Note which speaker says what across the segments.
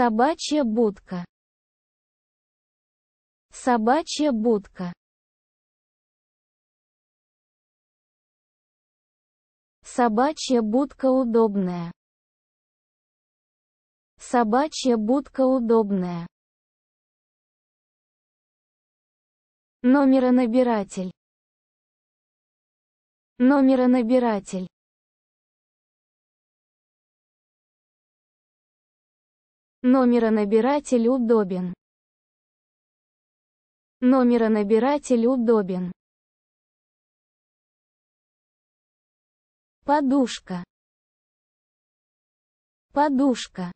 Speaker 1: Собачья будка. Собачья будка. Собачья будка удобная. Собачья будка удобная. Номеронабиратель. Номеронабиратель. Номера Номеронабиратель удобен. Номеронабиратель удобен. Подушка. Подушка.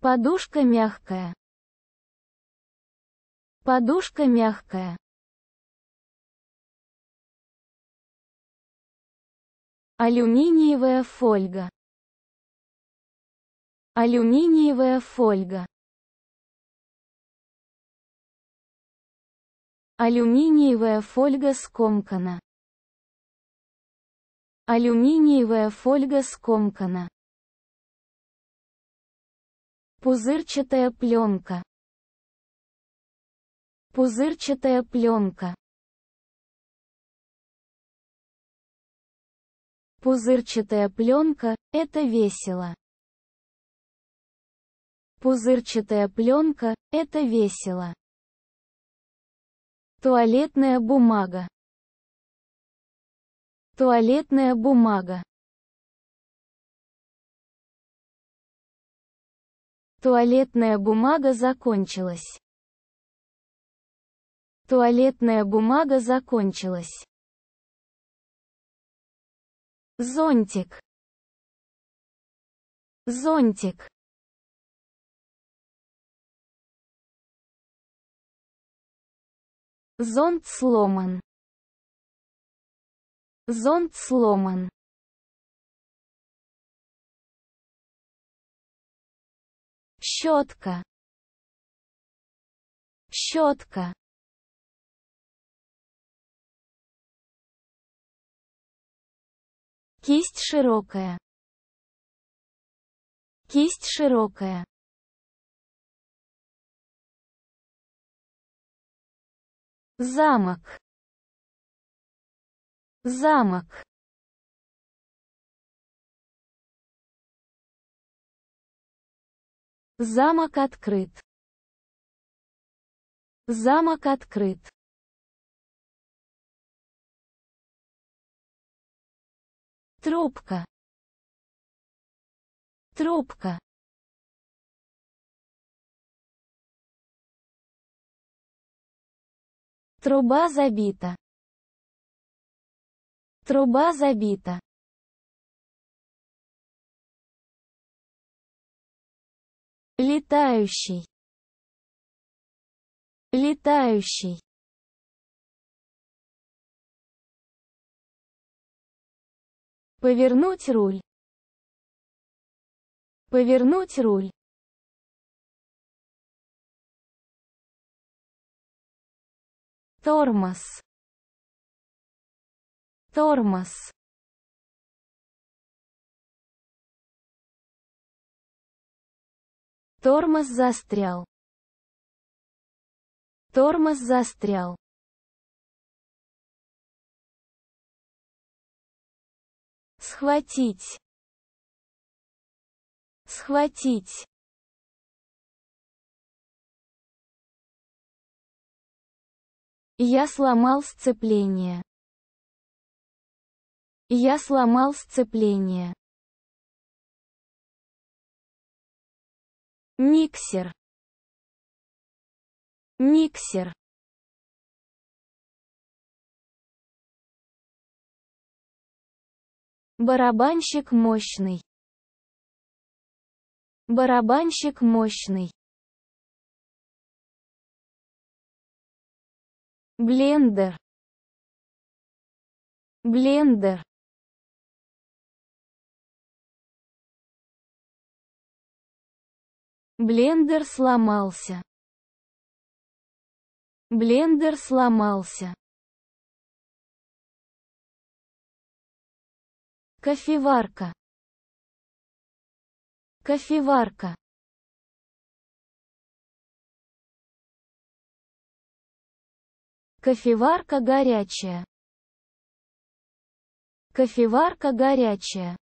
Speaker 1: Подушка мягкая. Подушка мягкая. Алюминиевая фольга. Алюминиевая фольга. Алюминиевая фольга скомкана. Алюминиевая фольга скомкана. Пузырчатая пленка. Пузырчатая пленка. Пузырчатая пленка – это весело. Пузырчатая пленка – это весело. Туалетная бумага. Туалетная бумага. Туалетная бумага закончилась. Туалетная бумага закончилась зонтик зонтик зонт сломан зонт сломан щетка щетка Кисть широкая. Кисть широкая. Замок. Замок. Замок открыт. Замок открыт. трубка трубка труба забита труба забита летающий летающий Повернуть руль. Повернуть руль. Тормоз. Тормоз. Тормоз застрял. Тормоз застрял. схватить схватить Я сломал сцепление. Я сломал сцепление. Миксер. Миксер. Барабанщик мощный. Барабанщик мощный. Блендер. Блендер. Блендер сломался. Блендер сломался. Кофеварка. Кофеварка. Кофеварка горячая. Кофеварка горячая.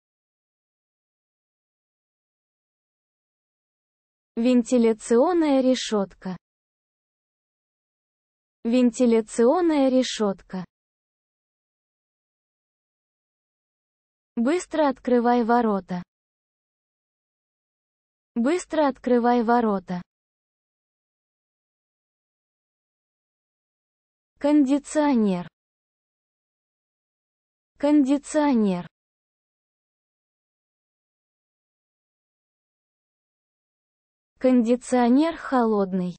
Speaker 1: Вентиляционная решетка. Вентиляционная решетка. Быстро открывай ворота. Быстро открывай ворота. Кондиционер. Кондиционер. Кондиционер холодный.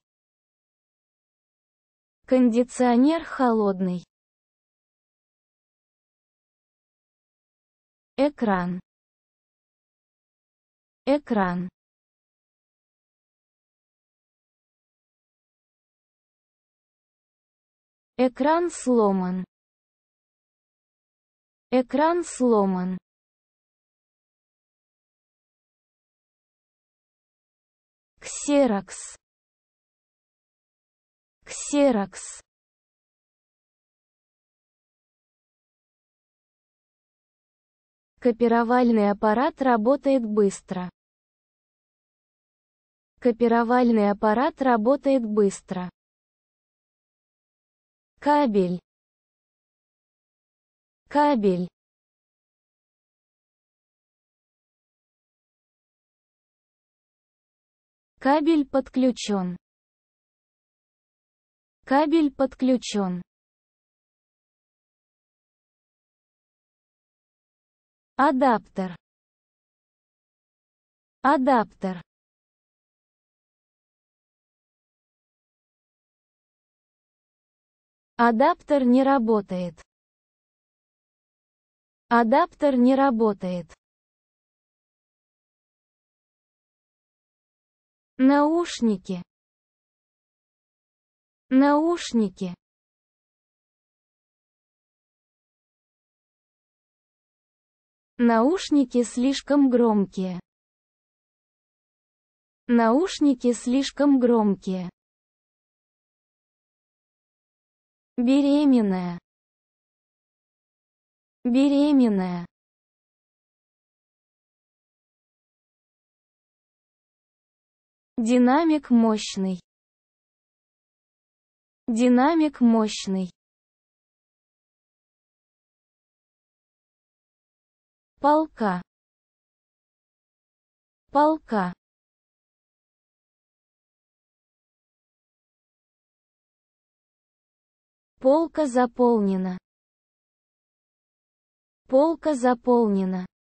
Speaker 1: Кондиционер холодный. экран экран экран сломан экран сломан ксерокс ксерокс Копировальный аппарат работает быстро. Копировальный аппарат работает быстро. Кабель. Кабель. Кабель подключен. Кабель подключен. Адаптер. Адаптер. Адаптер не работает. Адаптер не работает. Наушники. Наушники. Наушники слишком громкие. Наушники слишком громкие. Беременная. Беременная. Динамик мощный. Динамик мощный. полка полка полка заполнена полка заполнена